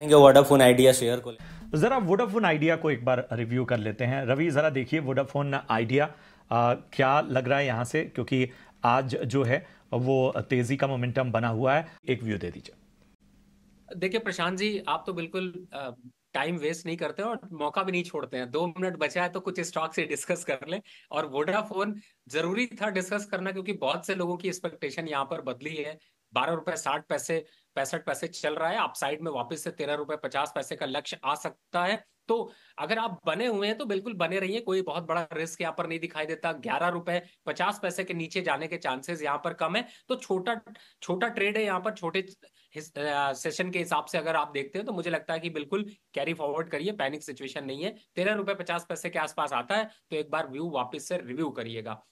करेंगे Vodafone idea share को जरा वोडाफोन आइडिया को एक बार रिव्यू कर लेते हैं रवि जरा देखिए वोडाफोन आइडिया क्या लग रहा है यहाँ से क्योंकि आज जो है वो तेजी का मोमेंटम बना हुआ है एक व्यू दे दीजिए देखिए प्रशांत जी आप तो बिल्कुल टाइम वेस्ट नहीं करते और मौका भी नहीं छोड़ते हैं दो मिनट बचा है तो कुछ स्टॉक से डिस्कस कर लें और वोडाफोन जरूरी था डिस्कस करना क्योंकि बहुत से लोगों की एक्सपेक्टेशन यहाँ पर बदली है बारह रुपए साठ पैसे पैंसठ पैसे चल रहा है आप साइड में वापस से तेरह रुपए पचास पैसे का लक्ष्य आ सकता है तो अगर आप बने हुए हैं तो बिल्कुल बने रहिए कोई बहुत बड़ा रिस्क यहाँ पर नहीं दिखाई देता ग्यारह रुपए पचास पैसे के नीचे जाने के चांसेस यहाँ पर कम है तो छोटा छोटा ट्रेड है यहाँ पर छोटे सेशन के हिसाब से अगर आप देखते हैं तो मुझे लगता है कि बिल्कुल कैरी फॉरवर्ड करिए पैनिक सिचुएशन नहीं है तेरह रुपए पचास पैसे के आसपास आता है तो एक बार व्यू वापिस से रिव्यू करिएगा